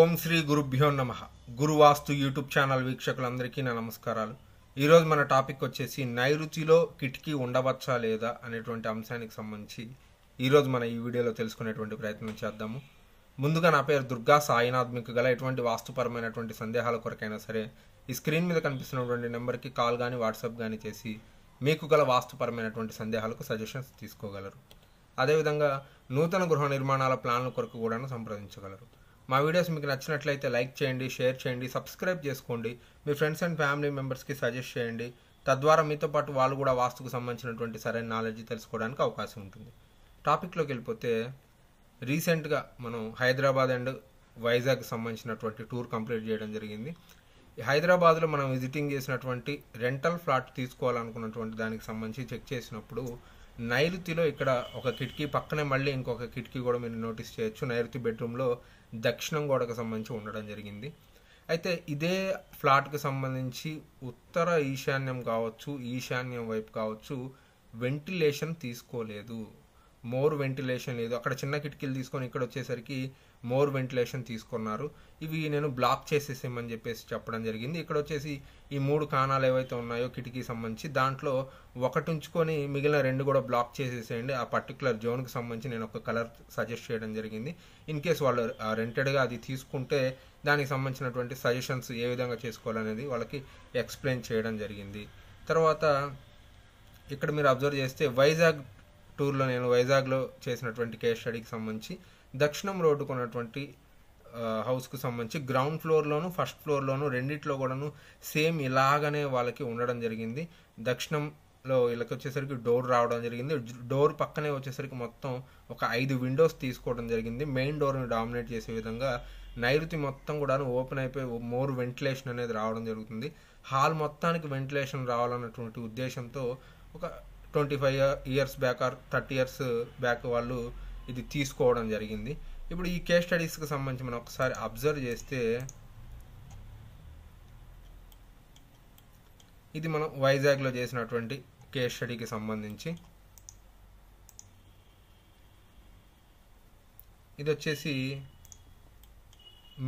ఓం శ్రీ గురుభ్యో నమ గురువాస్తు YouTube channel వీక్షకులందరికీ నా నమస్కారాలు ఈరోజు మన టాపిక్ వచ్చేసి నైరుతిలో కిటికీ ఉండవచ్చా లేదా అనేటువంటి అంశానికి సంబంధించి ఈరోజు మన ఈ వీడియోలో తెలుసుకునేటువంటి ప్రయత్నం చేద్దాము ముందుగా నా పేరు దుర్గా సాయినాత్మిక గల ఎటువంటి వాస్తుపరమైనటువంటి సందేహాల కొరకైనా సరే ఈ స్క్రీన్ మీద కనిపిస్తున్నటువంటి నెంబర్కి కాల్ కానీ వాట్సాప్ కానీ చేసి మీకు గల వాస్తుపరమైనటువంటి సందేహాలకు సజెషన్స్ తీసుకోగలరు అదేవిధంగా నూతన గృహ నిర్మాణాల ప్లాన్ల కొరకు కూడా సంప్రదించగలరు మా వీడియోస్ మీకు నచ్చినట్లయితే లైక్ చేయండి షేర్ చేయండి సబ్స్క్రైబ్ చేసుకోండి మీ ఫ్రెండ్స్ అండ్ ఫ్యామిలీ మెంబర్స్కి సజెస్ట్ చేయండి తద్వారా మీతో పాటు వాళ్ళు కూడా వాస్తుకు సంబంధించినటువంటి సరైన నాలెడ్జ్ తెలుసుకోవడానికి అవకాశం ఉంటుంది టాపిక్లోకి వెళ్ళిపోతే రీసెంట్గా మనం హైదరాబాద్ అండ్ వైజాగ్ సంబంధించినటువంటి టూర్ కంప్లీట్ చేయడం జరిగింది హైదరాబాద్లో మనం విజిటింగ్ చేసినటువంటి రెంటల్ ఫ్లాట్ తీసుకోవాలనుకున్నటువంటి దానికి సంబంధించి చెక్ చేసినప్పుడు నైరుతిలో ఇక్కడ ఒక కిటికీ పక్కనే మళ్ళీ ఇంకొక కిటికీ కూడా మీరు నోటీస్ చేయొచ్చు నైరుతి బెడ్రూమ్లో దక్షిణం గోడకు సంబంధించి ఉండడం జరిగింది అయితే ఇదే ఫ్లాట్కి సంబంధించి ఉత్తర ఈశాన్యం కావచ్చు ఈశాన్యం వైపు కావచ్చు వెంటిలేషన్ తీసుకోలేదు మోర్ వెంటిలేషన్ లేదు అక్కడ చిన్న కిటికీలు తీసుకొని ఇక్కడ వచ్చేసరికి మోర్ వెంటిలేషన్ తీసుకున్నారు ఇవి నేను బ్లాక్ చేసేసేమని చెప్పేసి చెప్పడం జరిగింది ఇక్కడ వచ్చేసి ఈ మూడు కాణాలు ఏవైతే ఉన్నాయో కిటికీ సంబంధించి దాంట్లో ఒకటి ఉంచుకొని మిగిలిన రెండు కూడా బ్లాక్ చేసేసేయండి ఆ పర్టికులర్ జోన్కి సంబంధించి నేను ఒక కలర్ సజెస్ట్ చేయడం జరిగింది ఇన్ కేస్ వాళ్ళు రెంటెడ్గా అది తీసుకుంటే దానికి సంబంధించినటువంటి సజెషన్స్ ఏ విధంగా చేసుకోవాలనేది వాళ్ళకి ఎక్స్ప్లెయిన్ చేయడం జరిగింది తర్వాత ఇక్కడ మీరు అబ్జర్వ్ చేస్తే వైజాగ్ టూర్లో నేను వైజాగ్లో చేసినటువంటి కేస్ స్టడీకి సంబంధించి దక్షిణం రోడ్డుకు ఉన్నటువంటి హౌస్కు సంబంధించి గ్రౌండ్ ఫ్లోర్లోను ఫస్ట్ ఫ్లోర్లోను రెండిట్లో కూడాను సేమ్ ఇలాగనే వాళ్ళకి ఉండడం జరిగింది దక్షిణంలో వీళ్ళకి వచ్చేసరికి డోర్ రావడం జరిగింది డోర్ పక్కనే వచ్చేసరికి మొత్తం ఒక ఐదు విండోస్ తీసుకోవడం జరిగింది మెయిన్ డోర్ని డామినేట్ చేసే విధంగా నైరుతి మొత్తం కూడాను ఓపెన్ అయిపోయి మోర్ వెంటిలేషన్ అనేది రావడం జరుగుతుంది హాల్ మొత్తానికి వెంటిలేషన్ రావాలన్నటువంటి ఉద్దేశంతో ఒక twenty five years back or thirty years back వాళ్ళు ఇది తీసుకోవడం జరిగింది ఇప్పుడు ఈ కేస్ స్టడీస్కి సంబంధించి మనం ఒకసారి అబ్జర్వ్ చేస్తే ఇది మనం వైజాగ్లో చేసినటువంటి కేస్ స్టడీకి సంబంధించి ఇది వచ్చేసి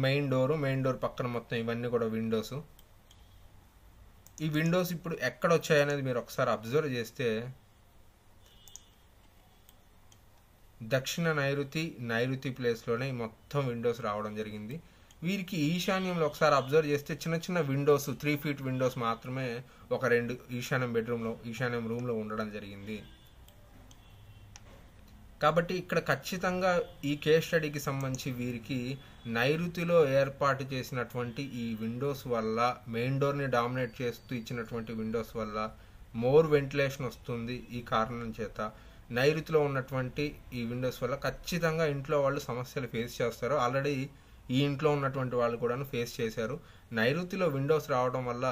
మెయిన్ డోరు మెయిన్ డోర్ పక్కన మొత్తం ఇవన్నీ కూడా విండోస్ ఈ విండోస్ ఇప్పుడు ఎక్కడ వచ్చాయనేది మీరు ఒకసారి అబ్జర్వ్ చేస్తే దక్షిణ నైరుతి నైరుతి ప్లేస్లోనే మొత్తం విండోస్ రావడం జరిగింది వీరికి ఈశాన్యంలో ఒకసారి అబ్జర్వ్ చేస్తే చిన్న చిన్న విండోస్ త్రీ ఫీట్ విండోస్ మాత్రమే ఒక రెండు ఈశాన్యం బెడ్రూమ్లో ఈశాన్యం రూమ్లో ఉండడం జరిగింది కాబట్టి ఇక్కడ ఖచ్చితంగా ఈ కేస్ స్టడీకి సంబంధించి వీరికి నైరుతిలో ఏర్పాటు చేసినటువంటి ఈ విండోస్ వల్ల మెయిన్ డోర్ని డామినేట్ చేస్తూ ఇచ్చినటువంటి విండోస్ వల్ల మోర్ వెంటిలేషన్ వస్తుంది ఈ కారణం చేత నైరుతిలో ఉన్నటువంటి ఈ విండోస్ వల్ల ఖచ్చితంగా ఇంట్లో వాళ్ళు సమస్యలు ఫేస్ చేస్తారు ఆల్రెడీ ఈ ఇంట్లో ఉన్నటువంటి వాళ్ళు కూడాను ఫేస్ చేశారు నైరుతిలో విండోస్ రావడం వల్ల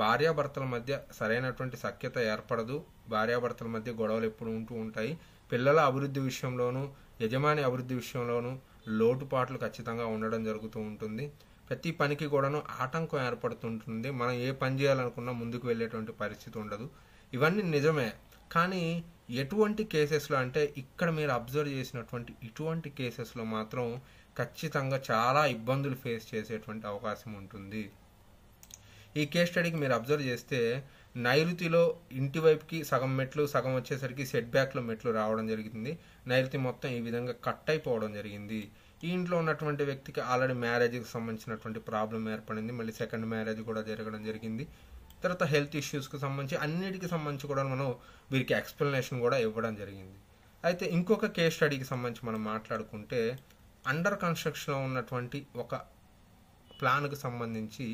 భార్యాభర్తల మధ్య సరైనటువంటి సఖ్యత ఏర్పడదు భార్యాభర్తల మధ్య గొడవలు ఎప్పుడు ఉంటూ ఉంటాయి పిల్లల అభివృద్ధి విషయంలోనూ యజమాని అభివృద్ధి విషయంలోనూ లోటుపాట్లు ఖచ్చితంగా ఉండడం జరుగుతూ ఉంటుంది ప్రతి పనికి కూడాను ఆటంకం ఏర్పడుతుంటుంది మనం ఏ పని చేయాలనుకున్నా ముందుకు వెళ్ళేటువంటి పరిస్థితి ఉండదు ఇవన్నీ నిజమే కానీ ఎటువంటి కేసెస్లో అంటే ఇక్కడ మీరు అబ్జర్వ్ చేసినటువంటి ఇటువంటి కేసెస్లో మాత్రం ఖచ్చితంగా చాలా ఇబ్బందులు ఫేస్ చేసేటువంటి అవకాశం ఉంటుంది ఈ కేస్ స్టడీకి మీరు అబ్జర్వ్ చేస్తే నైరుతిలో ఇంటి వైపుకి సగం మెట్లు సగం వచ్చేసరికి సెట్ బ్యాక్లో మెట్లు రావడం జరిగింది నైరుతి మొత్తం ఈ విధంగా కట్ అయిపోవడం జరిగింది ఈ ఇంట్లో ఉన్నటువంటి వ్యక్తికి ఆల్రెడీ మ్యారేజ్కి సంబంధించినటువంటి ప్రాబ్లం ఏర్పడింది మళ్ళీ సెకండ్ మ్యారేజ్ కూడా జరగడం జరిగింది తర్వాత హెల్త్ ఇష్యూస్కి సంబంధించి అన్నిటికి సంబంధించి కూడా మనం వీరికి ఎక్స్ప్లెనేషన్ కూడా ఇవ్వడం జరిగింది అయితే ఇంకొక కేస్ స్టడీకి సంబంధించి మనం మాట్లాడుకుంటే అండర్ కన్స్ట్రక్షన్లో ఉన్నటువంటి ఒక ప్లాన్కి సంబంధించి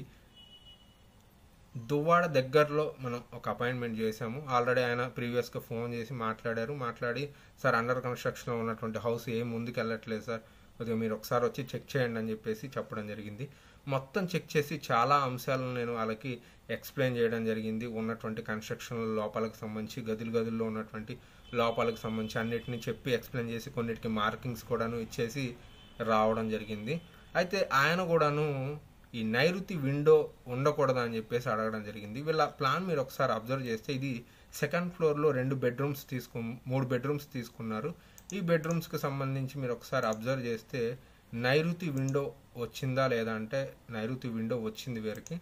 దువ్వాడ దగ్గరలో మనం ఒక అపాయింట్మెంట్ చేసాము ఆల్రెడీ ఆయన ప్రీవియస్గా ఫోన్ చేసి మాట్లాడారు మాట్లాడి సార్ అండర్ కన్స్ట్రక్షన్లో ఉన్నటువంటి హౌస్ ఏం ముందుకు వెళ్ళట్లేదు సార్ కొద్దిగా మీరు ఒకసారి వచ్చి చెక్ చేయండి అని చెప్పేసి చెప్పడం జరిగింది మొత్తం చెక్ చేసి చాలా అంశాలను నేను వాళ్ళకి ఎక్స్ప్లెయిన్ చేయడం జరిగింది ఉన్నటువంటి కన్స్ట్రక్షన్ లోపాలకు సంబంధించి గదులు గదుల్లో ఉన్నటువంటి లోపాలకు సంబంధించి అన్నిటిని చెప్పి ఎక్స్ప్లెయిన్ చేసి కొన్నిటికి మార్కింగ్స్ కూడాను ఇచ్చేసి రావడం జరిగింది అయితే ఆయన కూడాను ఈ నైరుతి విండో ఉండకూడదు అని చెప్పేసి అడగడం జరిగింది వీళ్ళ ప్లాన్ మీరు ఒకసారి అబ్జర్వ్ చేస్తే ఇది సెకండ్ ఫ్లోర్లో రెండు బెడ్రూమ్స్ తీసుకు మూడు బెడ్రూమ్స్ తీసుకున్నారు ఈ బెడ్రూమ్స్కి సంబంధించి మీరు ఒకసారి అబ్జర్వ్ చేస్తే నైరుతి విండో వచ్చిందా లేదా అంటే నైరుతి విండో వచ్చింది వీరికి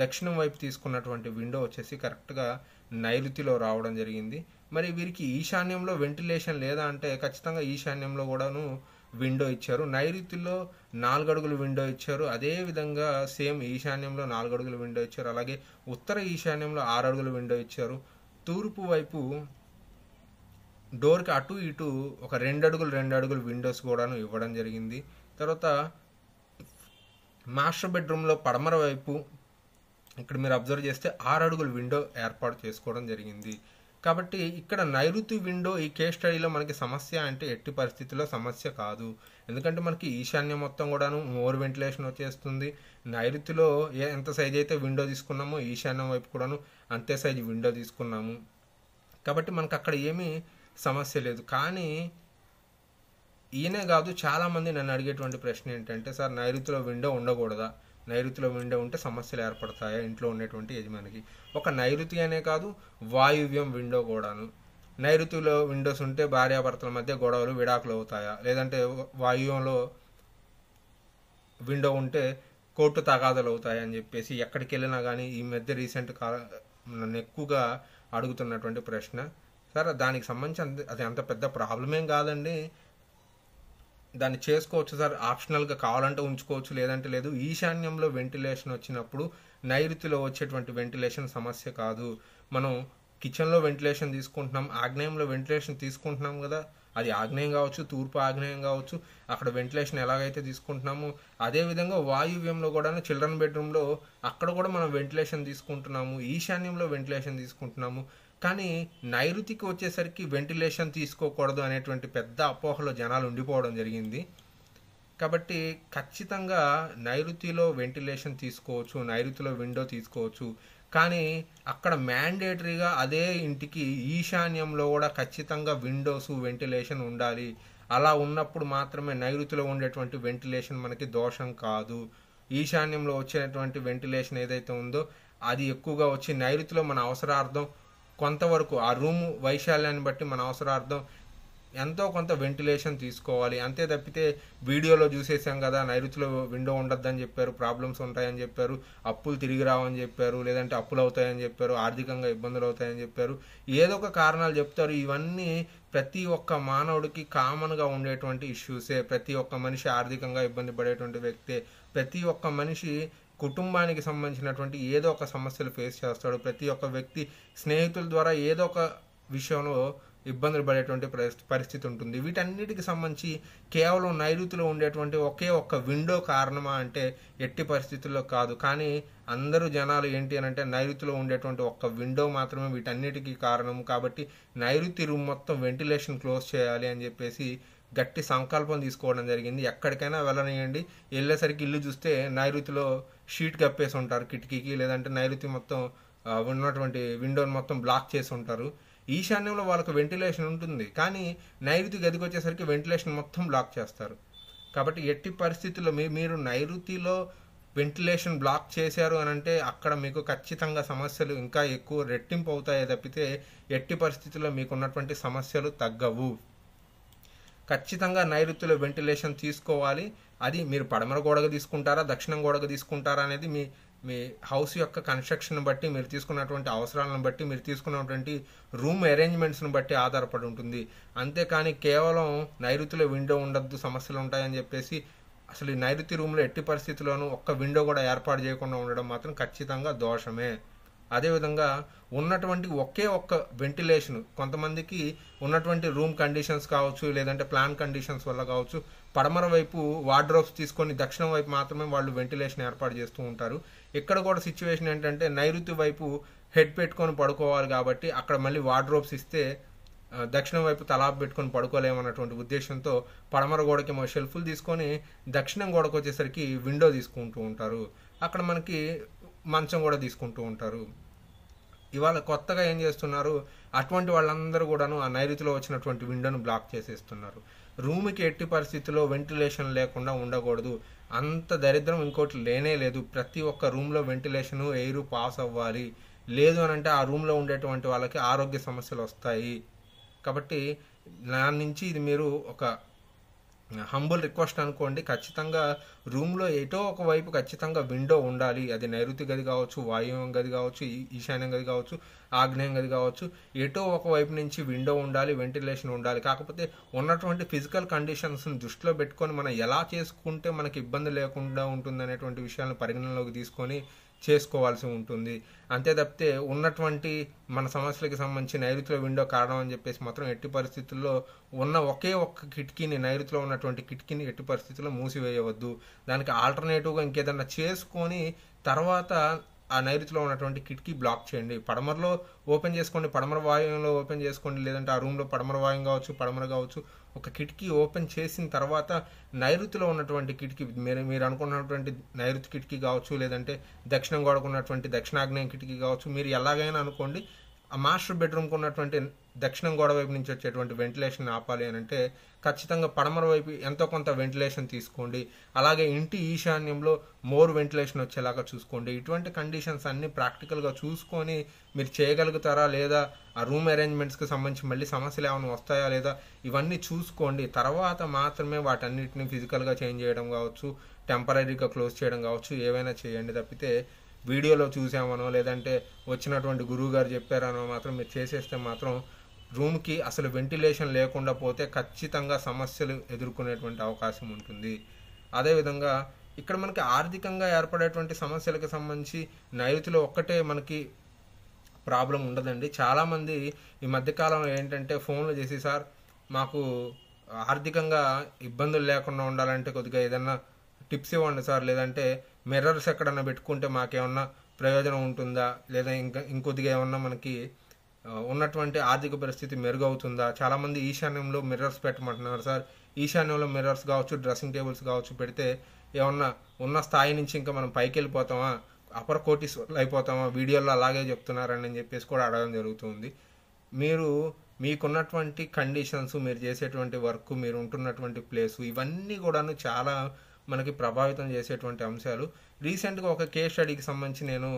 దక్షిణం వైపు తీసుకున్నటువంటి విండో వచ్చేసి కరెక్ట్గా నైరుతిలో రావడం జరిగింది మరి వీరికి ఈశాన్యంలో వెంటిలేషన్ లేదా అంటే ఖచ్చితంగా ఈశాన్యంలో కూడాను విండో ఇచ్చారు నైరుతిలో నాలుగడుగులు విండో ఇచ్చారు అదేవిధంగా సేమ్ ఈశాన్యంలో నాలుగడుగులు విండో ఇచ్చారు అలాగే ఉత్తర ఈశాన్యంలో ఆరు విండో ఇచ్చారు తూర్పు వైపు డోర్కి అటు ఇటు ఒక రెండు అడుగులు రెండు అడుగులు విండోస్ కూడాను ఇవ్వడం జరిగింది తర్వాత మాస్టర్ బెడ్రూమ్లో పడమర వైపు ఇక్కడ మీరు అబ్జర్వ్ చేస్తే ఆరు అడుగుల విండో ఏర్పాటు చేసుకోవడం జరిగింది కాబట్టి ఇక్కడ నైరుతి విండో ఈ కేస్ స్టడీలో మనకి సమస్య అంటే ఎట్టి పరిస్థితుల్లో సమస్య కాదు ఎందుకంటే మనకి ఈశాన్యం మొత్తం కూడాను మోర్ వెంటిలేషన్ వచ్చేస్తుంది నైరుతిలో ఏ ఎంత సైజ్ అయితే విండో తీసుకున్నామో ఈశాన్యం వైపు కూడాను అంతే సైజు విండో తీసుకున్నాము కాబట్టి మనకు అక్కడ ఏమీ సమస్య లేదు కానీ ఈయనే కాదు చాలామంది నన్ను అడిగేటువంటి ప్రశ్న ఏంటంటే సార్ నైరుతిలో విండో ఉండకూడదా నైరుతిలో విండో ఉంటే సమస్యలు ఏర్పడతాయా ఇంట్లో ఉండేటువంటి యజమానికి ఒక నైరుతి అనే కాదు వాయువ్యం విండో కూడాను నైరుతిలో విండోస్ ఉంటే భార్యాభర్తల మధ్య గొడవలు విడాకులు అవుతాయా లేదంటే వాయువ్యంలో విండో ఉంటే కోర్టు తగాదాలు అవుతాయని చెప్పేసి ఎక్కడికి వెళ్ళినా కానీ ఈ మధ్య రీసెంట్ కాల నన్ను ఎక్కువగా అడుగుతున్నటువంటి ప్రశ్న సార్ దానికి సంబంధించి అది అంత పెద్ద ప్రాబ్లమేం కాదండి దాన్ని చేసుకోవచ్చు సార్ ఆప్షనల్గా కావాలంటే ఉంచుకోవచ్చు లేదంటే లేదు ఈశాన్యంలో వెంటిలేషన్ వచ్చినప్పుడు నైరుతిలో వచ్చేటువంటి వెంటిలేషన్ సమస్య కాదు మనం కిచెన్లో వెంటిలేషన్ తీసుకుంటున్నాం ఆగ్నేయంలో వెంటిలేషన్ తీసుకుంటున్నాం కదా అది ఆగ్నేయం కావచ్చు తూర్పు ఆగ్నేయం కావచ్చు అక్కడ వెంటిలేషన్ ఎలాగైతే తీసుకుంటున్నామో అదేవిధంగా వాయువ్యంలో కూడా చిల్డ్రన్ బెడ్రూమ్లో అక్కడ కూడా మనం వెంటిలేషన్ తీసుకుంటున్నాము ఈశాన్యంలో వెంటిలేషన్ తీసుకుంటున్నాము కానీ నైరుతికి వచ్చేసరికి వెంటిలేషన్ తీసుకోకూడదు అనేటువంటి పెద్ద అపోహలో జనాలు ఉండిపోవడం జరిగింది కాబట్టి ఖచ్చితంగా నైరుతిలో వెంటిలేషన్ తీసుకోవచ్చు నైరుతిలో విండో తీసుకోవచ్చు కానీ అక్కడ మ్యాండేటరీగా అదే ఇంటికి ఈశాన్యంలో కూడా ఖచ్చితంగా విండోస్ వెంటిలేషన్ ఉండాలి అలా ఉన్నప్పుడు మాత్రమే నైరుతిలో ఉండేటువంటి వెంటిలేషన్ మనకి దోషం కాదు ఈశాన్యంలో వచ్చేటువంటి వెంటిలేషన్ ఏదైతే ఉందో అది ఎక్కువగా వచ్చి నైరుతిలో మన అవసరార్థం కొంతవరకు ఆ రూమ్ వైశాల్యాన్ని బట్టి మన అవసరార్థం ఎంతో కొంత వెంటిలేషన్ తీసుకోవాలి అంతే తప్పితే వీడియోలో చూసేసాం కదా నైరుతిలో విండో ఉండొద్దని చెప్పారు ప్రాబ్లమ్స్ ఉంటాయని చెప్పారు అప్పులు తిరిగి రావని చెప్పారు లేదంటే అప్పులు అవుతాయని చెప్పారు ఆర్థికంగా ఇబ్బందులు అవుతాయని చెప్పారు ఏదో ఒక కారణాలు చెప్తారు ఇవన్నీ ప్రతి ఒక్క మానవుడికి కామన్గా ఉండేటువంటి ఇష్యూసే ప్రతి ఒక్క మనిషి ఆర్థికంగా ఇబ్బంది పడేటువంటి వ్యక్తే ప్రతి ఒక్క మనిషి కుటుంబానికి సంబంధించినటువంటి ఏదో ఒక సమస్యలు ఫేస్ చేస్తాడు ప్రతి ఒక్క వ్యక్తి స్నేహితుల ద్వారా ఏదో ఒక విషయంలో ఇబ్బందులు పడేటువంటి పరిస్థితి ఉంటుంది వీటన్నిటికి సంబంధించి కేవలం నైరుతిలో ఉండేటువంటి ఒకే ఒక్క విండో కారణమా అంటే ఎట్టి పరిస్థితుల్లో కాదు కానీ అందరూ జనాలు ఏంటి అని అంటే నైరుతిలో ఉండేటువంటి ఒక్క విండో మాత్రమే వీటన్నిటికీ కారణం కాబట్టి నైరుతి రూమ్ మొత్తం వెంటిలేషన్ క్లోజ్ చేయాలి అని చెప్పేసి గట్టి సంకల్పం తీసుకోవడం జరిగింది ఎక్కడికైనా వెళ్ళనియండి వెళ్ళేసరికి ఇల్లు చూస్తే నైరుతిలో షీట్ కప్పేసి ఉంటారు కిటికీకి లేదంటే నైరుతి మొత్తం ఉన్నటువంటి విండోని మొత్తం బ్లాక్ చేసి ఉంటారు ఈశాన్యంలో వాళ్ళకు వెంటిలేషన్ ఉంటుంది కానీ నైరుతి గదికి వచ్చేసరికి వెంటిలేషన్ మొత్తం బ్లాక్ చేస్తారు కాబట్టి ఎట్టి పరిస్థితుల్లో మీ మీరు నైరుతిలో వెంటిలేషన్ బ్లాక్ చేశారు అని అంటే అక్కడ మీకు ఖచ్చితంగా సమస్యలు ఇంకా ఎక్కువ రెట్టింపు అవుతాయి తప్పితే ఎట్టి పరిస్థితుల్లో మీకు ఉన్నటువంటి సమస్యలు తగ్గవు ఖచ్చితంగా నైరుతిలో వెంటిలేషన్ తీసుకోవాలి అది మీరు పడమర గోడగా తీసుకుంటారా దక్షిణం గోడగా తీసుకుంటారా అనేది మీ మీ హౌస్ యొక్క కన్స్ట్రక్షన్ బట్టి మీరు తీసుకున్నటువంటి అవసరాలను బట్టి మీరు తీసుకున్నటువంటి రూమ్ అరేంజ్మెంట్స్ను బట్టి ఆధారపడి ఉంటుంది అంతేకాని కేవలం నైరుతిలో విండో ఉండద్దు సమస్యలు ఉంటాయని చెప్పేసి అసలు ఈ నైరుతి రూమ్లో ఎట్టి పరిస్థితుల్లోనూ ఒక్క విండో కూడా ఏర్పాటు చేయకుండా ఉండడం మాత్రం ఖచ్చితంగా దోషమే అదేవిధంగా ఉన్నటువంటి ఒకే ఒక్క వెంటిలేషన్ కొంతమందికి ఉన్నటువంటి రూమ్ కండిషన్స్ కావచ్చు లేదంటే ప్లాన్ కండిషన్స్ వల్ల కావచ్చు పడమర వైపు వార్డ్రోబ్స్ తీసుకొని దక్షిణం వైపు మాత్రమే వాళ్ళు వెంటిలేషన్ ఏర్పాటు చేస్తూ ఉంటారు ఇక్కడ కూడా సిచ్యువేషన్ ఏంటంటే నైరుతి వైపు హెడ్ పెట్టుకొని పడుకోవాలి కాబట్టి అక్కడ మళ్ళీ వార్డ్రోబ్స్ ఇస్తే దక్షిణం వైపు తలాపు పెట్టుకొని పడుకోలేమన్నటువంటి ఉద్దేశంతో పడమర గోడకి షెల్ఫ్లు తీసుకొని దక్షిణం గోడకు వచ్చేసరికి విండో తీసుకుంటూ ఉంటారు అక్కడ మనకి మంచం కూడా తీసుకుంటూ ఉంటారు ఇవాళ కొత్తగా ఏం చేస్తున్నారు అటువంటి వాళ్ళందరూ కూడాను ఆ నైరుతిలో వచ్చినటువంటి విండోను బ్లాక్ చేసేస్తున్నారు రూమ్కి ఎట్టి పరిస్థితుల్లో వెంటిలేషన్ లేకుండా ఉండకూడదు అంత దరిద్రం ఇంకోటి లేనే లేదు ప్రతి ఒక్క రూమ్లో వెంటిలేషను ఎయిర్ పాస్ అవ్వాలి లేదు అని అంటే ఆ రూమ్లో ఉండేటువంటి వాళ్ళకి ఆరోగ్య సమస్యలు వస్తాయి కాబట్టి నా నుంచి ఇది మీరు ఒక హంబుల్ రిక్వెస్ట్ అనుకోండి ఖచ్చితంగా రూమ్లో ఎటో ఒక వైపు ఖచ్చితంగా విండో ఉండాలి అది నైరుతి గది కావచ్చు వాయువ్యం గది కావచ్చు ఈశాన్యం గది కావచ్చు ఆగ్నేయం గది కావచ్చు ఎటో ఒక వైపు నుంచి విండో ఉండాలి వెంటిలేషన్ ఉండాలి కాకపోతే ఉన్నటువంటి ఫిజికల్ కండిషన్స్ని దృష్టిలో పెట్టుకొని మనం ఎలా చేసుకుంటే మనకి ఇబ్బంది లేకుండా ఉంటుంది అనేటువంటి విషయాలను పరిగణనలోకి తీసుకొని చేసుకోవాల్సి ఉంటుంది అంతే తప్పితే ఉన్నటువంటి మన సమస్యలకు సంబంధించి నైరుతిలో విండో కారణం అని చెప్పేసి మాత్రం ఎట్టి పరిస్థితుల్లో ఉన్న ఒకే ఒక్క కిటికీని నైరుతిలో ఉన్నటువంటి కిటికీని ఎట్టి పరిస్థితుల్లో మూసివేయవద్దు దానికి ఆల్టర్నేటివ్గా ఇంకేదన్నా చేసుకొని తర్వాత ఆ నైరుతిలో ఉన్నటువంటి కిటికీ బ్లాక్ చేయండి పడమరలో ఓపెన్ చేసుకోండి పడమర వాయువులో ఓపెన్ చేసుకోండి లేదంటే ఆ రూమ్లో పడమర వాయువు కావచ్చు పడమర కావచ్చు ఒక కిటికీ ఓపెన్ చేసిన తర్వాత నైరుతిలో ఉన్నటువంటి కిటికీ మీరు మీరు అనుకున్నటువంటి నైరుతి కిటికీ కావచ్చు లేదంటే దక్షిణం గోడకున్నటువంటి దక్షిణాగ్నేయం కిటికీ కావచ్చు మీరు ఎలాగైనా అనుకోండి ఆ మాస్టర్ బెడ్రూమ్కి ఉన్నటువంటి దక్షిణం గోడ వైపు నుంచి వచ్చేటువంటి వెంటిలేషన్ ఆపాలి అని అంటే ఖచ్చితంగా పడమర వైపు ఎంతో కొంత వెంటిలేషన్ తీసుకోండి అలాగే ఇంటి ఈశాన్యంలో మోర్ వెంటిలేషన్ వచ్చేలాగా చూసుకోండి ఇటువంటి కండిషన్స్ అన్ని ప్రాక్టికల్గా చూసుకొని మీరు చేయగలుగుతారా లేదా ఆ రూమ్ అరేంజ్మెంట్స్కి సంబంధించి మళ్ళీ సమస్యలు ఏమైనా వస్తాయా లేదా ఇవన్నీ చూసుకోండి తర్వాత మాత్రమే వాటన్నిటిని ఫిజికల్గా చేంజ్ చేయడం కావచ్చు టెంపరీగా క్లోజ్ చేయడం కావచ్చు ఏవైనా చేయండి తప్పితే వీడియోలో చూసామనో లేదంటే వచ్చినటువంటి గురువు గారు చెప్పారనో మాత్రం మీరు చేసేస్తే మాత్రం రూమ్కి అసలు వెంటిలేషన్ లేకుండా పోతే ఖచ్చితంగా సమస్యలు ఎదుర్కొనేటువంటి అవకాశం ఉంటుంది అదేవిధంగా ఇక్కడ మనకి ఆర్థికంగా ఏర్పడేటువంటి సమస్యలకు సంబంధించి నైరుతిలో ఒక్కటే మనకి ప్రాబ్లం ఉండదండి చాలామంది ఈ మధ్యకాలంలో ఏంటంటే ఫోన్లు చేసి సార్ మాకు ఆర్థికంగా ఇబ్బందులు లేకుండా ఉండాలంటే కొద్దిగా ఏదన్నా టిప్స్ ఇవ్వండి సార్ లేదంటే మిర్రర్స్ ఎక్కడన్నా పెట్టుకుంటే మాకేమన్నా ప్రయోజనం ఉంటుందా లేదా ఇంకా ఇంకొద్దిగా ఏమన్నా మనకి ఉన్నటువంటి ఆర్థిక పరిస్థితి మెరుగవుతుందా చాలామంది ఈశాన్యంలో మిర్రర్స్ పెట్టమంటున్నారు సార్ ఈశాన్యంలో మిర్రర్స్ కావచ్చు డ్రెస్సింగ్ టేబుల్స్ కావచ్చు పెడితే ఏమన్నా ఉన్న స్థాయి నుంచి ఇంకా మనం పైకి వెళ్ళిపోతామా అపర కోటీస్ అయిపోతామా వీడియోలో అలాగే చెప్తున్నారని చెప్పేసి కూడా అడగడం జరుగుతుంది మీరు మీకున్నటువంటి కండిషన్స్ మీరు చేసేటువంటి వర్క్ మీరు ఉంటున్నటువంటి ప్లేసు ఇవన్నీ కూడాను చాలా మనకి ప్రభావితం చేసేటువంటి అంశాలు రీసెంట్గా ఒక కేస్ స్టడీకి సంబంధించి నేను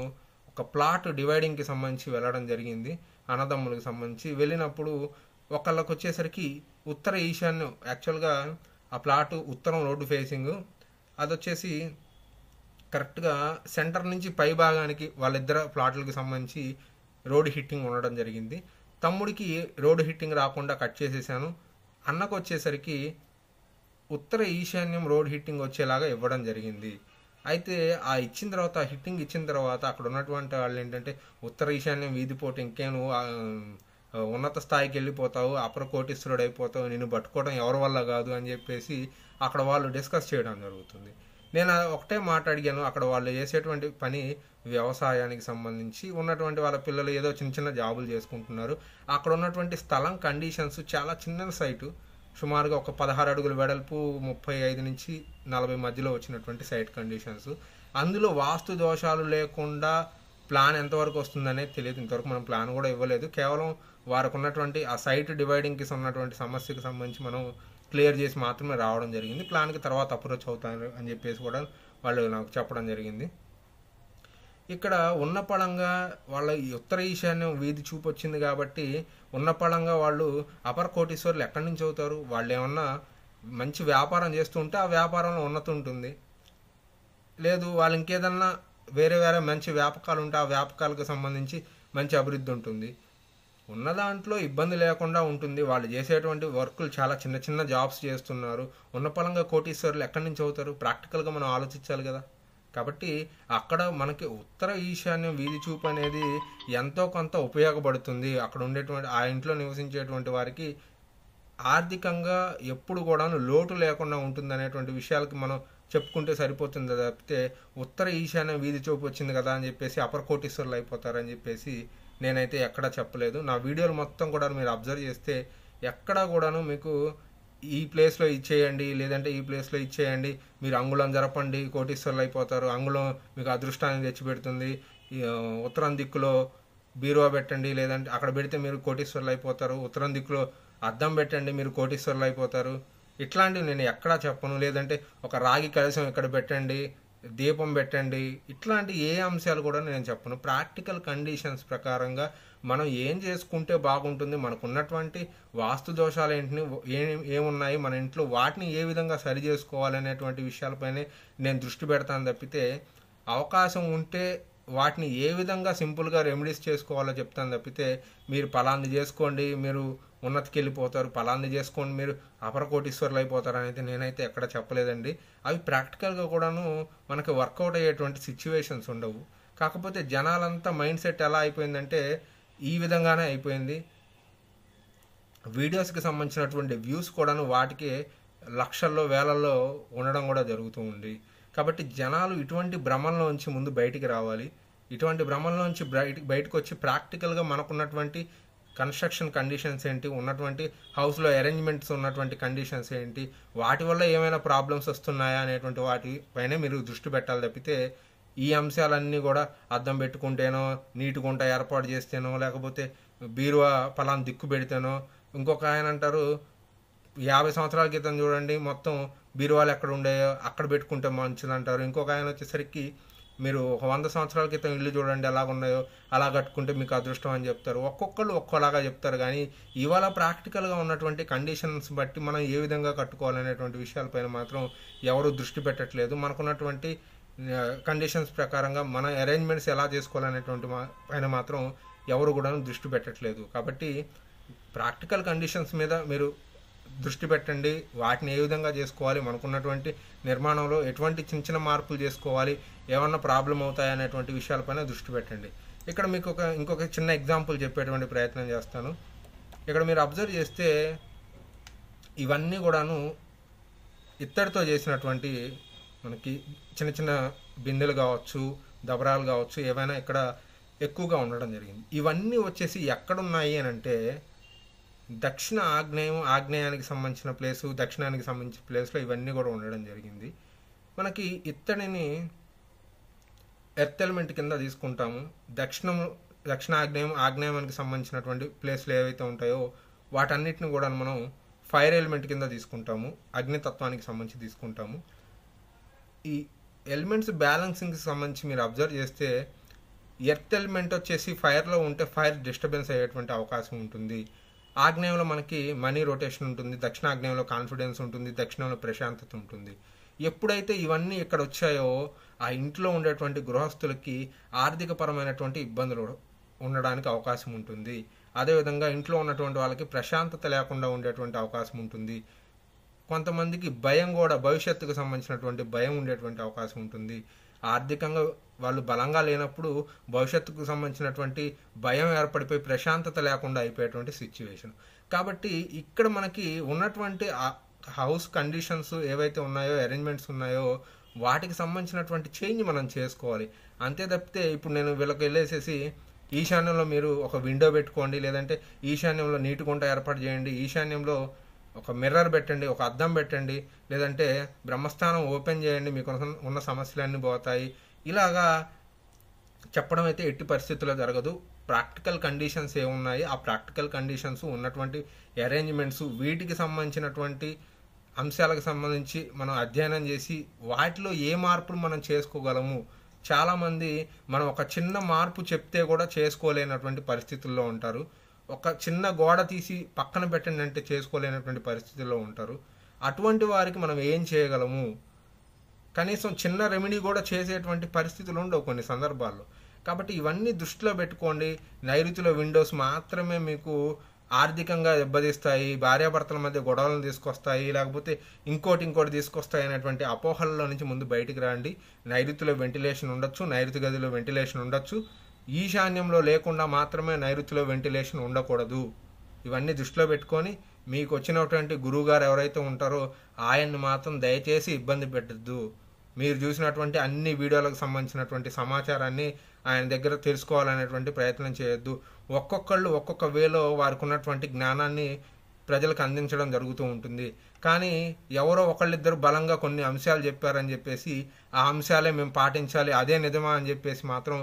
ఒక ప్లాట్ డివైడింగ్కి సంబంధించి వెళ్ళడం జరిగింది అన్నదమ్ములకు సంబంధించి వెళ్ళినప్పుడు ఒకళ్ళకి వచ్చేసరికి ఉత్తర ఈశాన్యం యాక్చువల్గా ఆ ప్లాట్ ఉత్తరం రోడ్డు ఫేసింగ్ అది వచ్చేసి కరెక్ట్గా సెంటర్ నుంచి పై భాగానికి వాళ్ళిద్దరు ప్లాట్లకు సంబంధించి రోడ్ హిట్టింగ్ ఉండడం జరిగింది తమ్ముడికి రోడ్ హిట్టింగ్ రాకుండా కట్ చేసేసాను అన్నకు వచ్చేసరికి ఉత్తర ఈశాన్యం రోడ్ హిట్టింగ్ వచ్చేలాగా ఇవ్వడం జరిగింది అయితే ఆ ఇచ్చిన తర్వాత హిట్టింగ్ ఇచ్చిన తర్వాత అక్కడ ఉన్నటువంటి వాళ్ళు ఏంటంటే ఉత్తర ఈశాన్యం వీధిపోటు ఇంకే నువ్వు ఉన్నత స్థాయికి వెళ్ళిపోతావు అపర కోటీశ్వరుడు అయిపోతావు నిన్ను పట్టుకోవడం ఎవరి వల్ల కాదు అని చెప్పేసి అక్కడ వాళ్ళు డిస్కస్ చేయడం జరుగుతుంది నేను ఒకటే మాట్లాడిగాను అక్కడ వాళ్ళు చేసేటువంటి పని వ్యవసాయానికి సంబంధించి ఉన్నటువంటి వాళ్ళ పిల్లలు ఏదో చిన్న చిన్న జాబులు చేసుకుంటున్నారు అక్కడ ఉన్నటువంటి స్థలం కండిషన్స్ చాలా చిన్న సైటు సుమారుగా ఒక పదహారు అడుగుల వెడల్పు ముప్పై ఐదు నుంచి నలభై మధ్యలో వచ్చినటువంటి సైట్ కండిషన్స్ అందులో వాస్తు దోషాలు లేకుండా ప్లాన్ ఎంతవరకు వస్తుందనే తెలియదు ఇంతవరకు మనం ప్లాన్ కూడా ఇవ్వలేదు కేవలం వారికి ఉన్నటువంటి ఆ సైట్ డివైడింగ్కి ఉన్నటువంటి సమస్యకు సంబంధించి మనం క్లియర్ చేసి మాత్రమే రావడం జరిగింది ప్లాన్కి తర్వాత అప్రోచ్ అవుతాను అని చెప్పేసి కూడా వాళ్ళు నాకు చెప్పడం జరిగింది ఇక్కడ ఉన్న పడంగా వాళ్ళ ఉత్తర ఈశాన్యం వీధి చూపు వచ్చింది కాబట్టి ఉన్న పడంగా వాళ్ళు అపర కోటీశ్వర్లు ఎక్కడి నుంచి అవుతారు వాళ్ళు ఏమన్నా మంచి వ్యాపారం చేస్తూ ఉంటే ఆ వ్యాపారంలో ఉన్నత ఉంటుంది లేదు వాళ్ళు ఇంకేదన్నా వేరే వేరే మంచి వ్యాపకాలు ఉంటే ఆ వ్యాపకాలకు సంబంధించి మంచి అభివృద్ధి ఉంటుంది ఉన్న దాంట్లో ఇబ్బంది లేకుండా ఉంటుంది వాళ్ళు చేసేటువంటి వర్కులు చాలా చిన్న చిన్న జాబ్స్ చేస్తున్నారు ఉన్న పలంగా కోటీశ్వర్లు ఎక్కడి నుంచి అవుతారు ప్రాక్టికల్గా మనం ఆలోచించాలి కదా కాబట్టి అక్కడ మనకి ఉత్తర ఈశాన్యం వీధి చూపు అనేది ఎంతో కొంత ఉపయోగపడుతుంది అక్కడ ఉండేటువంటి ఆ ఇంట్లో నివసించేటువంటి వారికి ఆర్థికంగా ఎప్పుడు కూడా లోటు లేకుండా ఉంటుంది అనేటువంటి విషయాలకి మనం చెప్పుకుంటే సరిపోతుంది తప్పితే ఉత్తర ఈశాన్యం వీధి చూపు వచ్చింది కదా అని చెప్పేసి అపర్ కోటీశ్వరులు అయిపోతారని చెప్పేసి నేనైతే ఎక్కడా చెప్పలేదు నా వీడియోలు మొత్తం కూడా మీరు అబ్జర్వ్ చేస్తే ఎక్కడా కూడాను మీకు ఈ ప్లేస్లో ఇచ్చేయండి లేదంటే ఈ ప్లేస్లో ఇచ్చేయండి మీరు అంగుళం జరపండి కోటీశ్వర్లు అయిపోతారు అంగుళం మీకు అదృష్టాన్ని తెచ్చిపెడుతుంది ఉత్తరం దిక్కులో బీరువా పెట్టండి లేదంటే అక్కడ పెడితే మీరు కోటీశ్వర్లు అయిపోతారు ఉత్తరం దిక్కులో అద్దం పెట్టండి మీరు కోటీశ్వర్లు అయిపోతారు ఇట్లాంటివి నేను ఎక్కడా చెప్పను లేదంటే ఒక రాగి కలసం ఇక్కడ పెట్టండి దీపం పెట్టండి ఇట్లాంటి ఏ అంశాలు కూడా నేను చెప్పను ప్రాక్టికల్ కండిషన్స్ ప్రకారంగా మనం ఏం చేసుకుంటే బాగుంటుంది మనకున్నటువంటి వాస్తు దోషాలు ఏంటిని ఏమున్నాయి మన ఇంట్లో వాటిని ఏ విధంగా సరి చేసుకోవాలనేటువంటి విషయాలపైనే నేను దృష్టి పెడతాను తప్పితే అవకాశం ఉంటే వాటిని ఏ విధంగా సింపుల్గా రెమెడీస్ చేసుకోవాలో చెప్తాను తప్పితే మీరు పలాన్ని చేసుకోండి మీరు ఉన్నతికి వెళ్ళిపోతారు పలాన్ని చేసుకోండి మీరు అపరకోటీశ్వరులు అయిపోతారు అనేది నేనైతే ఎక్కడ చెప్పలేదండి అవి ప్రాక్టికల్గా కూడాను మనకి వర్కౌట్ అయ్యేటువంటి సిచ్యువేషన్స్ ఉండవు కాకపోతే జనాలంతా మైండ్ సెట్ ఎలా అయిపోయిందంటే ఈ విధంగానే అయిపోయింది వీడియోస్కి సంబంధించినటువంటి వ్యూస్ కూడాను వాటికి లక్షల్లో వేలల్లో ఉండడం కూడా జరుగుతూ ఉంది కాబట్టి జనాలు ఇటువంటి భ్రమంలోంచి ముందు బయటికి రావాలి ఇటువంటి భ్రమంలోంచి బయట బయటకు వచ్చి ప్రాక్టికల్గా మనకున్నటువంటి కన్స్ట్రక్షన్ కండిషన్స్ ఏంటి ఉన్నటువంటి హౌస్లో అరేంజ్మెంట్స్ ఉన్నటువంటి కండిషన్స్ ఏంటి వాటి వల్ల ఏమైనా ప్రాబ్లమ్స్ వస్తున్నాయా అనేటువంటి వాటి పైన మీరు దృష్టి పెట్టాలి తప్పితే ఈ అంశాలన్నీ కూడా అద్దం పెట్టుకుంటేనో నీటుగుంట ఏర్పాటు చేస్తేనో లేకపోతే బీరువా ఫలాన్ని దిక్కు పెడితేనో ఇంకొక ఆయన అంటారు యాభై సంవత్సరాల క్రితం చూడండి మొత్తం బీరువాలు ఎక్కడ ఉండేయో అక్కడ పెట్టుకుంటే మంచిది అంటారు ఇంకొక ఆయన వచ్చేసరికి మీరు ఒక వంద సంవత్సరాల క్రితం ఇల్లు చూడండి ఎలా ఉన్నాయో అలా కట్టుకుంటే మీకు అదృష్టం అని చెప్తారు ఒక్కొక్కళ్ళు ఒక్కోలాగా చెప్తారు కానీ ఇవాళ ప్రాక్టికల్గా ఉన్నటువంటి కండిషన్స్ బట్టి మనం ఏ విధంగా కట్టుకోవాలనేటువంటి విషయాలపైన మాత్రం ఎవరు దృష్టి పెట్టట్లేదు మనకున్నటువంటి కండిషన్స్ ప్రకారంగా మన అరేంజ్మెంట్స్ ఎలా చేసుకోవాలనేటువంటి మా పైన మాత్రం ఎవరు కూడా దృష్టి పెట్టట్లేదు కాబట్టి ప్రాక్టికల్ కండిషన్స్ మీద మీరు దృష్టి పెట్టండి వాటిని ఏ విధంగా చేసుకోవాలి మనకున్నటువంటి నిర్మాణంలో ఎటువంటి చిన్న చిన్న మార్పులు చేసుకోవాలి ఏమన్నా ప్రాబ్లం అవుతాయి అనేటువంటి విషయాలపైన దృష్టి పెట్టండి ఇక్కడ మీకు ఒక ఇంకొక చిన్న ఎగ్జాంపుల్ చెప్పేటువంటి ప్రయత్నం చేస్తాను ఇక్కడ మీరు అబ్జర్వ్ చేస్తే ఇవన్నీ కూడాను ఇత్తడితో చేసినటువంటి మనకి చిన్న చిన్న బిందెలు కావచ్చు దబరాలు కావచ్చు ఏవైనా ఇక్కడ ఎక్కువగా ఉండడం జరిగింది ఇవన్నీ వచ్చేసి ఎక్కడున్నాయి అని అంటే దక్షిణ ఆగ్నేయం ఆగ్నేయానికి సంబంధించిన ప్లేసు దక్షిణానికి సంబంధించిన ప్లేస్లో ఇవన్నీ కూడా ఉండడం జరిగింది మనకి ఇత్తడిని ఎర్త్ ఎలిమెంట్ కింద తీసుకుంటాము దక్షిణం దక్షిణ ఆగ్నేయం ఆగ్నేయానికి సంబంధించినటువంటి ప్లేస్లు ఏవైతే ఉంటాయో వాటన్నిటిని కూడా మనం ఫైర్ ఎలిమెంట్ కింద తీసుకుంటాము అగ్నితత్వానికి సంబంధించి తీసుకుంటాము ఈ ఎలిమెంట్స్ బ్యాలెన్సింగ్కి సంబంధించి మీరు అబ్జర్వ్ చేస్తే ఎర్త్ ఎలిమెంట్ వచ్చేసి ఫైర్లో ఉంటే ఫైర్ డిస్టర్బెన్స్ అయ్యేటువంటి అవకాశం ఉంటుంది ఆగ్నేయంలో మనకి మనీ రొటేషన్ ఉంటుంది దక్షిణ ఆగ్నేయంలో కాన్ఫిడెన్స్ ఉంటుంది దక్షిణంలో ప్రశాంతత ఉంటుంది ఎప్పుడైతే ఇవన్నీ ఇక్కడ వచ్చాయో ఆ ఇంట్లో ఉండేటువంటి గృహస్థులకి ఆర్థికపరమైనటువంటి ఇబ్బందులు ఉండడానికి అవకాశం ఉంటుంది అదేవిధంగా ఇంట్లో ఉన్నటువంటి వాళ్ళకి ప్రశాంతత లేకుండా ఉండేటువంటి అవకాశం ఉంటుంది కొంతమందికి భయం కూడా భవిష్యత్తుకు సంబంధించినటువంటి భయం ఉండేటువంటి అవకాశం ఉంటుంది ఆర్థికంగా వాళ్ళు బలంగా లేనప్పుడు భవిష్యత్తుకు సంబంధించినటువంటి భయం ఏర్పడిపోయి ప్రశాంతత లేకుండా అయిపోయేటువంటి సిచ్యువేషన్ కాబట్టి ఇక్కడ మనకి ఉన్నటువంటి హౌస్ కండిషన్స్ ఏవైతే ఉన్నాయో అరేంజ్మెంట్స్ ఉన్నాయో వాటికి సంబంధించినటువంటి చేంజ్ మనం చేసుకోవాలి అంతే తప్పితే ఇప్పుడు నేను వీళ్ళకి వెళ్ళేసేసి ఈశాన్యంలో మీరు ఒక విండో పెట్టుకోండి లేదంటే ఈశాన్యంలో నీటి కొంట ఏర్పాటు చేయండి ఈశాన్యంలో ఒక మిర్రర్ పెట్టండి ఒక అద్దం పెట్టండి లేదంటే బ్రహ్మస్థానం ఓపెన్ చేయండి మీకు ఉన్న సమస్యలన్నీ పోతాయి ఇలాగా చెప్పడం అయితే ఎట్టి పరిస్థితుల్లో జరగదు ప్రాక్టికల్ కండిషన్స్ ఏమున్నాయి ఆ ప్రాక్టికల్ కండిషన్స్ ఉన్నటువంటి అరేంజ్మెంట్స్ వీటికి సంబంధించినటువంటి అంశాలకు సంబంధించి మనం అధ్యయనం చేసి వాటిలో ఏ మార్పులు మనం చేసుకోగలము చాలామంది మనం ఒక చిన్న మార్పు చెప్తే కూడా చేసుకోలేనటువంటి పరిస్థితుల్లో ఉంటారు ఒక చిన్న గోడ తీసి పక్కన పెట్టండి అంటే చేసుకోలేనటువంటి పరిస్థితుల్లో ఉంటారు అటువంటి వారికి మనం ఏం చేయగలము కనీసం చిన్న రెమెడీ కూడా చేసేటువంటి పరిస్థితులు ఉండవు కొన్ని సందర్భాల్లో కాబట్టి ఇవన్నీ దృష్టిలో పెట్టుకోండి నైరుతిలో విండోస్ మాత్రమే మీకు ఆర్థికంగా దెబ్బతీస్తాయి భార్యాభర్తల మధ్య గొడవలను తీసుకొస్తాయి లేకపోతే ఇంకోటి ఇంకోటి తీసుకొస్తాయి అనేటువంటి అపోహల్లో నుంచి ముందు బయటికి రండి నైరుతిలో వెంటిలేషన్ ఉండొచ్చు నైరుతి గదిలో వెంటిలేషన్ ఉండొచ్చు ఈశాన్యంలో లేకుండా మాత్రమే నైరుతిలో వెంటిలేషన్ ఉండకూడదు ఇవన్నీ దృష్టిలో పెట్టుకొని మీకు వచ్చినటువంటి గురువుగారు ఎవరైతే ఉంటారో ఆయన్ని మాత్రం దయచేసి ఇబ్బంది పెట్టద్దు మీరు చూసినటువంటి అన్ని వీడియోలకు సంబంధించినటువంటి సమాచారాన్ని ఆయన దగ్గర తెలుసుకోవాలనేటువంటి ప్రయత్నం చేయొద్దు ఒక్కొక్కళ్ళు ఒక్కొక్క వేలో వారికి ఉన్నటువంటి జ్ఞానాన్ని ప్రజలకు అందించడం జరుగుతూ ఉంటుంది కానీ ఎవరో ఒకళ్ళిద్దరు బలంగా కొన్ని అంశాలు చెప్పారని చెప్పేసి ఆ అంశాలే మేము పాటించాలి అదే నిజమా అని చెప్పేసి మాత్రం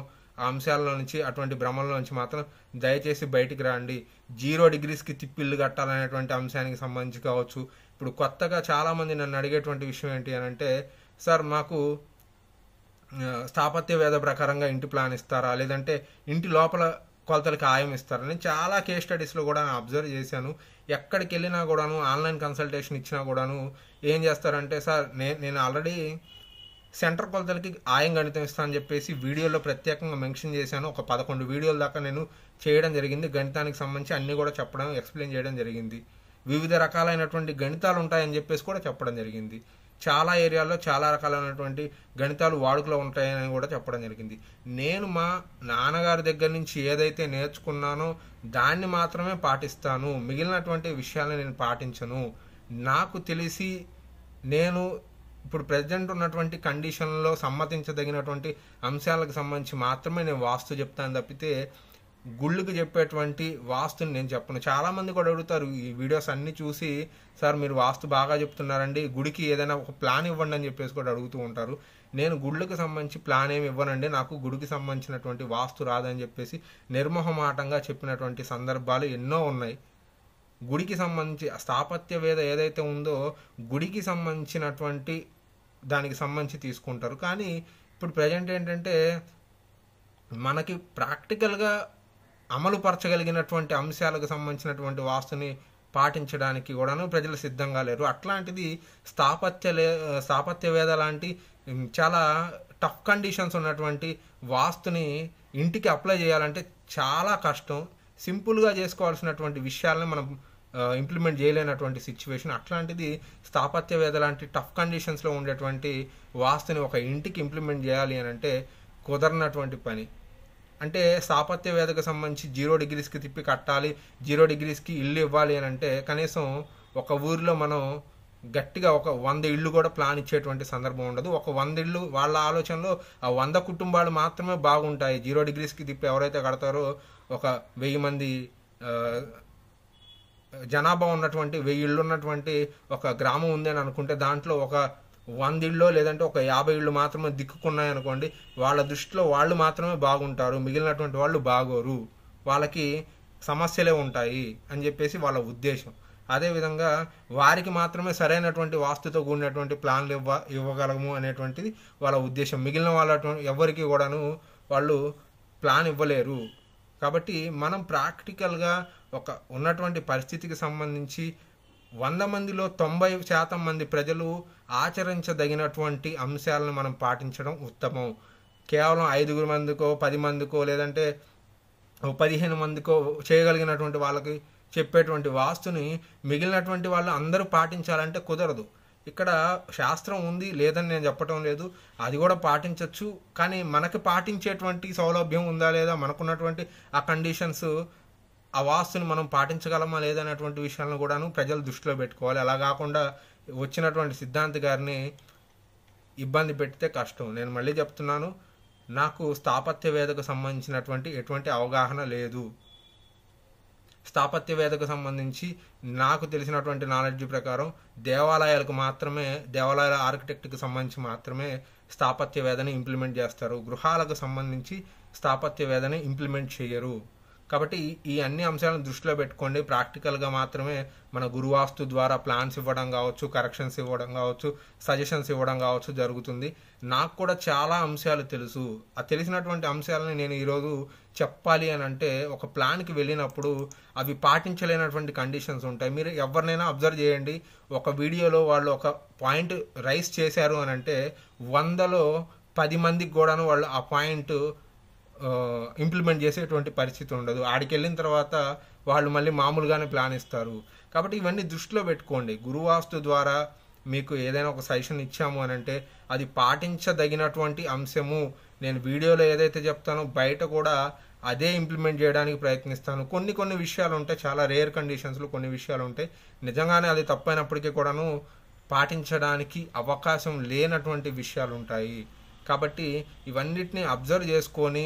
అంశాల్లో అంశాల నుంచి అటువంటి భ్రమల నుంచి మాత్రం దయచేసి బయటికి రండి జీరో డిగ్రీస్కి తిప్పిల్లు కట్టాలనేటువంటి అంశానికి సంబంధించి కావచ్చు ఇప్పుడు కొత్తగా చాలామంది నన్ను అడిగేటువంటి విషయం ఏంటి అని అంటే సార్ మాకు స్థాపత్య వేద ప్రకారంగా ఇంటి ప్లాన్ ఇస్తారా లేదంటే ఇంటి లోపల కొలతలకి ఆయం ఇస్తారా నేను చాలా కేస్ స్టడీస్లో కూడా అబ్జర్వ్ చేశాను ఎక్కడికి వెళ్ళినా కూడాను ఆన్లైన్ కన్సల్టేషన్ ఇచ్చినా కూడాను ఏం చేస్తారంటే సార్ నేను నేను ఆల్రెడీ సెంటర్ కొలతలకి ఆయం గణితం ఇస్తా అని చెప్పేసి వీడియోలో ప్రత్యేకంగా మెన్షన్ చేశాను ఒక పదకొండు వీడియోల దాకా నేను చేయడం జరిగింది గణితానికి సంబంధించి అన్నీ కూడా చెప్పడం ఎక్స్ప్లెయిన్ చేయడం జరిగింది వివిధ రకాలైనటువంటి గణితాలు ఉంటాయని చెప్పేసి కూడా చెప్పడం జరిగింది చాలా ఏరియాల్లో చాలా రకాలైనటువంటి గణితాలు వాడుకలో ఉంటాయని కూడా చెప్పడం జరిగింది నేను మా నాన్నగారి దగ్గర నుంచి ఏదైతే నేర్చుకున్నానో దాన్ని మాత్రమే పాటిస్తాను మిగిలినటువంటి విషయాలను నేను పాటించను నాకు తెలిసి నేను ఇప్పుడు ప్రజెంట్ ఉన్నటువంటి కండిషన్లో సమ్మతించదగినటువంటి అంశాలకు సంబంధించి మాత్రమే నేను వాస్తు చెప్తాను తప్పితే గుళ్ళుకి చెప్పేటువంటి వాస్తుని నేను చెప్పను చాలామంది కూడా అడుగుతారు ఈ వీడియోస్ అన్నీ చూసి సార్ మీరు వాస్తు బాగా చెప్తున్నారండి గుడికి ఏదైనా ఒక ప్లాన్ ఇవ్వండి అని చెప్పేసి కూడా అడుగుతూ ఉంటారు నేను గుళ్ళకి సంబంధించి ప్లాన్ ఏమి ఇవ్వనండి నాకు గుడికి సంబంధించినటువంటి వాస్తు రాదని చెప్పేసి నిర్మోహమాటంగా చెప్పినటువంటి సందర్భాలు ఎన్నో ఉన్నాయి గుడికి సంబంధించి స్థాపత్య వేద ఏదైతే ఉందో గుడికి సంబంధించినటువంటి దానికి సంబంధించి తీసుకుంటారు కానీ ఇప్పుడు ప్రజెంట్ ఏంటంటే మనకి ప్రాక్టికల్గా అమలుపరచగలిగినటువంటి అంశాలకు సంబంధించినటువంటి వాస్తుని పాటించడానికి కూడాను ప్రజలు సిద్ధంగా లేరు అట్లాంటిది స్థాపత్య స్థాపత్య వేద లాంటి చాలా టఫ్ కండిషన్స్ ఉన్నటువంటి వాస్తుని ఇంటికి అప్లై చేయాలంటే చాలా కష్టం సింపుల్గా చేసుకోవాల్సినటువంటి విషయాలను మనం ఇంప్లిమెంట్ చేయలేనటువంటి సిచ్యువేషన్ అట్లాంటిది స్థాపత్యవేద లాంటి టఫ్ కండిషన్స్లో ఉండేటువంటి వాస్తుని ఒక ఇంటికి ఇంప్లిమెంట్ చేయాలి అని అంటే కుదరనటువంటి పని అంటే స్థాపత్యవేదకు సంబంధించి జీరో డిగ్రీస్కి తిప్పి కట్టాలి జీరో డిగ్రీస్కి ఇల్లు ఇవ్వాలి అని అంటే కనీసం ఒక ఊరిలో మనం గట్టిగా ఒక వంద ఇళ్ళు కూడా ప్లాన్ ఇచ్చేటువంటి సందర్భం ఉండదు ఒక వంద ఇళ్ళు వాళ్ళ ఆలోచనలో ఆ వంద కుటుంబాలు మాత్రమే బాగుంటాయి జీరో డిగ్రీస్కి తిప్పి ఎవరైతే కడతారో ఒక వెయ్యి మంది జనాభా ఉన్నటువంటి వెయ్యి ఇళ్ళు ఉన్నటువంటి ఒక గ్రామం ఉంది అని అనుకుంటే దాంట్లో ఒక వంద ఇళ్ళు లేదంటే ఒక యాభై ఇళ్ళు మాత్రమే దిక్కుకున్నాయి అనుకోండి వాళ్ళ దృష్టిలో వాళ్ళు మాత్రమే బాగుంటారు మిగిలినటువంటి వాళ్ళు బాగోరు వాళ్ళకి సమస్యలే ఉంటాయి అని చెప్పేసి వాళ్ళ ఉద్దేశం అదేవిధంగా వారికి మాత్రమే సరైనటువంటి వాస్తుతో కూడినటువంటి ప్లాన్లు ఇవ్వ ఇవ్వగలము అనేటువంటిది వాళ్ళ ఉద్దేశం మిగిలిన వాళ్ళ ఎవరికి కూడాను వాళ్ళు ప్లాన్ ఇవ్వలేరు కాబట్టి మనం ప్రాక్టికల్గా ఒక ఉన్నటువంటి పరిస్థితికి సంబంధించి వంద మందిలో తొంభై శాతం మంది ప్రజలు ఆచరించదగినటువంటి అంశాలను మనం పాటించడం ఉత్తమం కేవలం ఐదుగురు మందికో పది మందికో లేదంటే పదిహేను మందికో చేయగలిగినటువంటి వాళ్ళకి చెప్పేటువంటి వాస్తుని మిగిలినటువంటి వాళ్ళు అందరూ పాటించాలంటే కుదరదు ఇక్కడ శాస్త్రం ఉంది లేదని నేను చెప్పటం లేదు అది కూడా పాటించవచ్చు కానీ మనకి పాటించేటువంటి సౌలభ్యం ఉందా లేదా మనకున్నటువంటి ఆ కండిషన్స్ ఆ వాస్తుని మనం పాటించగలమా లేదనేటువంటి విషయాలను కూడాను ప్రజలు దృష్టిలో పెట్టుకోవాలి అలా కాకుండా వచ్చినటువంటి సిద్ధాంత్ గారిని ఇబ్బంది పెడితే కష్టం నేను మళ్ళీ చెప్తున్నాను నాకు స్థాపత్యవేదకు సంబంధించినటువంటి ఎటువంటి అవగాహన లేదు స్థాపత్యవేదకు సంబంధించి నాకు తెలిసినటువంటి నాలెడ్జ్ ప్రకారం దేవాలయాలకు మాత్రమే దేవాలయాల ఆర్కిటెక్ట్కి సంబంధించి మాత్రమే స్థాపత్యవేదని ఇంప్లిమెంట్ చేస్తారు గృహాలకు సంబంధించి స్థాపత్యవేదని ఇంప్లిమెంట్ చేయరు కాబట్టి ఈ అన్ని అంశాలను దృష్టిలో పెట్టుకోండి ప్రాక్టికల్గా మాత్రమే మన గురువాస్తు ద్వారా ప్లాన్స్ ఇవ్వడం కావచ్చు కరెక్షన్స్ ఇవ్వడం కావచ్చు సజెషన్స్ ఇవ్వడం కావచ్చు జరుగుతుంది నాకు కూడా చాలా అంశాలు తెలుసు ఆ తెలిసినటువంటి అంశాలని నేను ఈరోజు చెప్పాలి అని అంటే ఒక ప్లాన్కి వెళ్ళినప్పుడు అవి పాటించలేనటువంటి కండిషన్స్ ఉంటాయి మీరు ఎవరినైనా అబ్జర్వ్ చేయండి ఒక వీడియోలో వాళ్ళు ఒక పాయింట్ రైస్ చేశారు అని అంటే వందలో పది మందికి కూడాను వాళ్ళు ఆ పాయింట్ ఇంప్లిమెంట్ చేసేటువంటి పరిస్థితి ఉండదు ఆడికి వెళ్ళిన తర్వాత వాళ్ళు మళ్ళీ మామూలుగానే ప్లాన్ ఇస్తారు కాబట్టి ఇవన్నీ దృష్టిలో పెట్టుకోండి గురువాస్తు ద్వారా మీకు ఏదైనా ఒక సజెషన్ ఇచ్చాము అని అంటే అది పాటించదగినటువంటి అంశము నేను వీడియోలో ఏదైతే చెప్తానో బయట కూడా అదే ఇంప్లిమెంట్ చేయడానికి ప్రయత్నిస్తాను కొన్ని కొన్ని విషయాలు ఉంటాయి చాలా రేర్ కండిషన్స్లో కొన్ని విషయాలు ఉంటాయి నిజంగానే అది తప్పైనప్పటికీ కూడాను పాటించడానికి అవకాశం లేనటువంటి విషయాలు ఉంటాయి కాబట్టి ఇవన్నిటిని అబ్జర్వ్ చేసుకొని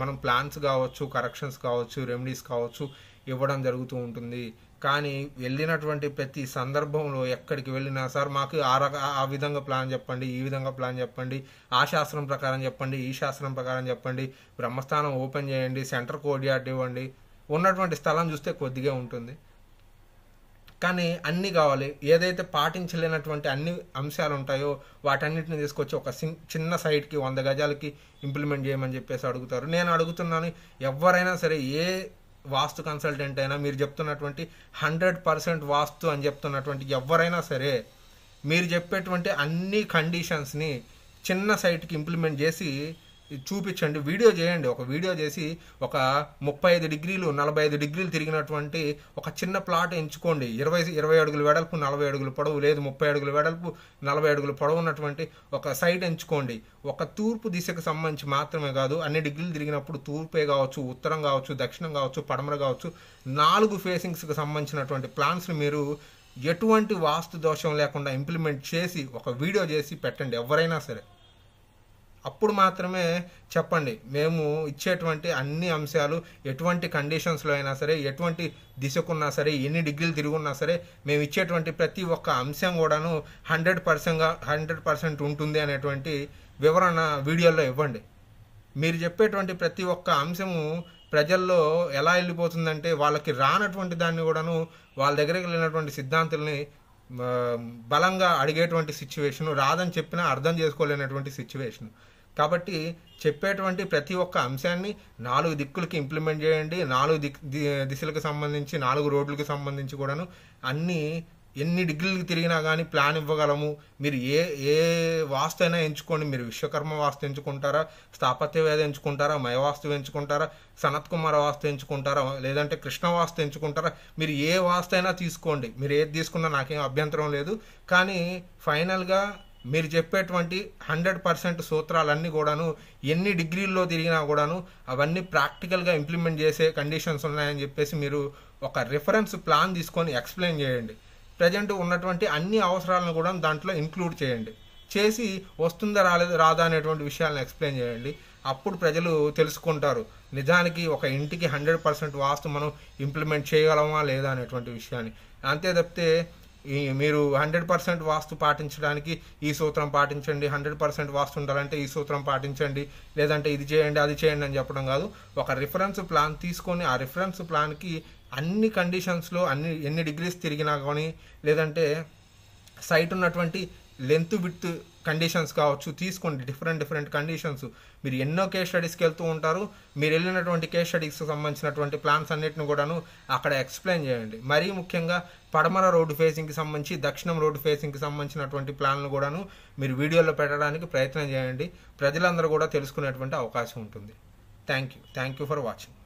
మనం ప్లాన్స్ కావచ్చు కరెక్షన్స్ కావచ్చు రెమెడీస్ కావచ్చు ఇవ్వడం జరుగుతూ ఉంటుంది కానీ వెళ్ళినటువంటి ప్రతి సందర్భంలో ఎక్కడికి వెళ్ళినా సార్ మాకు ఆ రక ఆ విధంగా ప్లాన్ చెప్పండి ఈ విధంగా ప్లాన్ చెప్పండి ఆ శాస్త్రం ప్రకారం చెప్పండి ఈ శాస్త్రం ప్రకారం చెప్పండి బ్రహ్మస్థానం ఓపెన్ చేయండి సెంటర్ కోఆర్డినేట్ ఇవ్వండి ఉన్నటువంటి స్థలం చూస్తే కొద్దిగా ఉంటుంది కానీ అన్నీ కావాలి ఏదైతే పాటించలేనటువంటి అన్ని అంశాలు ఉంటాయో వాటన్నిటిని తీసుకొచ్చి ఒక చిన్న సైట్కి వంద గజాలకి ఇంప్లిమెంట్ చేయమని చెప్పేసి అడుగుతారు నేను అడుగుతున్నాను ఎవరైనా సరే ఏ వాస్తు కన్సల్టెంట్ అయినా మీరు చెప్తున్నటువంటి హండ్రెడ్ పర్సెంట్ వాస్తు అని చెప్తున్నటువంటి ఎవరైనా సరే మీరు చెప్పేటువంటి అన్ని కండిషన్స్ని చిన్న సైట్కి ఇంప్లిమెంట్ చేసి చూపించండి వీడియో చేయండి ఒక వీడియో చేసి ఒక ముప్పై ఐదు డిగ్రీలు నలభై ఐదు డిగ్రీలు తిరిగినటువంటి ఒక చిన్న ప్లాట్ ఎంచుకోండి ఇరవై ఇరవై అడుగుల వెడల్పు నలభై అడుగులు పొడవు లేదు ముప్పై అడుగులు వెడల్పు నలభై అడుగులు పొడవు ఉన్నటువంటి ఒక సైట్ ఎంచుకోండి ఒక తూర్పు దిశకు సంబంధించి మాత్రమే కాదు అన్ని డిగ్రీలు తిరిగినప్పుడు తూర్పే కావచ్చు ఉత్తరం కావచ్చు దక్షిణం కావచ్చు పడమర కావచ్చు నాలుగు ఫేసింగ్స్కి సంబంధించినటువంటి ప్లాన్స్ని మీరు ఎటువంటి వాస్తు దోషం లేకుండా ఇంప్లిమెంట్ చేసి ఒక వీడియో చేసి పెట్టండి ఎవరైనా సరే అప్పుడు మాత్రమే చెప్పండి మేము ఇచ్చేటువంటి అన్ని అంశాలు ఎటువంటి కండిషన్స్లో అయినా సరే ఎటువంటి దిశకున్నా సరే ఎన్ని డిగ్రీలు తిరిగి ఉన్నా సరే మేము ఇచ్చేటువంటి ప్రతి ఒక్క అంశం కూడాను హండ్రెడ్ పర్సెంట్గా హండ్రెడ్ పర్సెంట్ ఉంటుంది అనేటువంటి వివరణ వీడియోలో ఇవ్వండి మీరు చెప్పేటువంటి ప్రతి ఒక్క అంశము ప్రజల్లో ఎలా వెళ్ళిపోతుందంటే వాళ్ళకి రానటువంటి దాన్ని కూడాను వాళ్ళ దగ్గరికి వెళ్ళినటువంటి సిద్ధాంతుల్ని బలంగా అడిగేటువంటి సిచ్యువేషన్ రాదని చెప్పినా అర్థం చేసుకోలేనటువంటి సిచ్యువేషన్ కాబట్టి చెప్పేటువంటి ప్రతి ఒక్క అంశాన్ని నాలుగు దిక్కులకి ఇంప్లిమెంట్ చేయండి నాలుగు దిక్ దిశలకు సంబంధించి నాలుగు రోడ్లకు సంబంధించి కూడాను అన్నీ ఎన్ని డిగ్రీలకు తిరిగినా కానీ ప్లాన్ ఇవ్వగలము మీరు ఏ ఏ వాస్తు అయినా ఎంచుకోండి మీరు విశ్వకర్మ వాస్తు ఎంచుకుంటారా స్థాపత్యవేద ఎంచుకుంటారా మయవాస్తు ఎంచుకుంటారా సనత్ కుమార్ వాస్తు ఎంచుకుంటారా లేదంటే కృష్ణ వాస్తు ఎంచుకుంటారా మీరు ఏ వాస్తు అయినా తీసుకోండి మీరు ఏది తీసుకున్నా నాకేం అభ్యంతరం లేదు కానీ ఫైనల్గా మీరు చెప్పేటువంటి హండ్రెడ్ పర్సెంట్ సూత్రాలన్నీ కూడాను ఎన్ని డిగ్రీల్లో తిరిగినా కూడాను అవన్నీ ప్రాక్టికల్గా ఇంప్లిమెంట్ చేసే కండిషన్స్ ఉన్నాయని చెప్పేసి మీరు ఒక రిఫరెన్స్ ప్లాన్ తీసుకొని ఎక్స్ప్లెయిన్ చేయండి ప్రజెంట్ ఉన్నటువంటి అన్ని అవసరాలను కూడా దాంట్లో ఇంక్లూడ్ చేయండి చేసి వస్తుందా రాలేదు రాదా అనేటువంటి విషయాలను ఎక్స్ప్లెయిన్ చేయండి అప్పుడు ప్రజలు తెలుసుకుంటారు నిజానికి ఒక ఇంటికి హండ్రెడ్ పర్సెంట్ వాస్తు మనం ఇంప్లిమెంట్ చేయగలమా లేదా అనేటువంటి విషయాన్ని అంతే తప్పితే ఈ మీరు హండ్రెడ్ పర్సెంట్ వాస్తు పాటించడానికి ఈ సూత్రం పాటించండి హండ్రెడ్ పర్సెంట్ వాస్తు ఉండాలంటే ఈ సూత్రం పాటించండి లేదంటే ఇది చేయండి అది చేయండి అని చెప్పడం కాదు ఒక రిఫరెన్స్ ప్లాన్ తీసుకొని ఆ రిఫరెన్స్ ప్లాన్కి అన్ని కండిషన్స్లో అన్ని ఎన్ని డిగ్రీస్ తిరిగినా కానీ లేదంటే సైట్ ఉన్నటువంటి లెంత్ విత్ కండిషన్స్ కావచ్చు తీసుకోండి డిఫరెంట్ డిఫరెంట్ కండిషన్స్ మీరు ఎన్నో కేస్ స్టడీస్కి వెళ్తూ ఉంటారు మీరు వెళ్ళినటువంటి కేస్ స్టడీస్కి సంబంధించినటువంటి ప్లాన్స్ అన్నిటిని కూడాను అక్కడ ఎక్స్ప్లెయిన్ చేయండి మరీ ముఖ్యంగా పడమర రోడ్డు ఫేసింగ్కి సంబంధించి దక్షిణం రోడ్డు ఫేసింగ్కి సంబంధించినటువంటి ప్లాన్లు కూడాను మీరు వీడియోలో పెట్టడానికి ప్రయత్నం చేయండి ప్రజలందరూ కూడా తెలుసుకునేటువంటి అవకాశం ఉంటుంది thank you thank you for watching